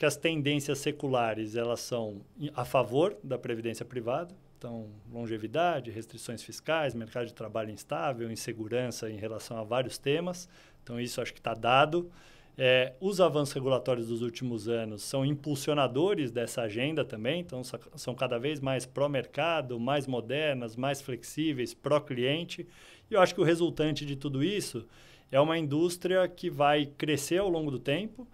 que as tendências seculares elas são a favor da previdência privada, então longevidade, restrições fiscais, mercado de trabalho instável, insegurança em relação a vários temas, então isso acho que está dado. É, os avanços regulatórios dos últimos anos são impulsionadores dessa agenda também, então são cada vez mais pró-mercado, mais modernas, mais flexíveis, pró-cliente. E eu acho que o resultante de tudo isso é uma indústria que vai crescer ao longo do tempo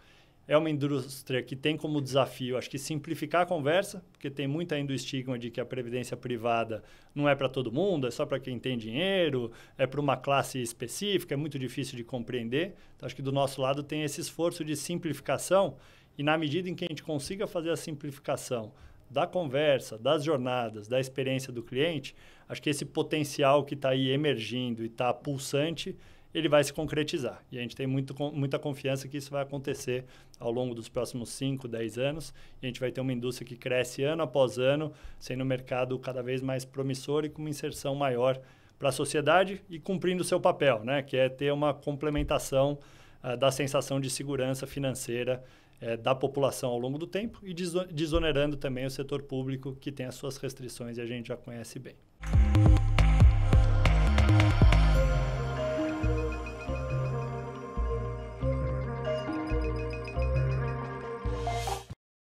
é uma indústria que tem como desafio, acho que simplificar a conversa, porque tem muito ainda o estigma de que a previdência privada não é para todo mundo, é só para quem tem dinheiro, é para uma classe específica, é muito difícil de compreender. Então, acho que do nosso lado tem esse esforço de simplificação e na medida em que a gente consiga fazer a simplificação da conversa, das jornadas, da experiência do cliente, acho que esse potencial que está aí emergindo e está pulsante, ele vai se concretizar. E a gente tem muito, muita confiança que isso vai acontecer ao longo dos próximos 5, 10 anos. E a gente vai ter uma indústria que cresce ano após ano, sendo um mercado cada vez mais promissor e com uma inserção maior para a sociedade e cumprindo o seu papel, né? que é ter uma complementação uh, da sensação de segurança financeira uh, da população ao longo do tempo e desonerando também o setor público, que tem as suas restrições e a gente já conhece bem.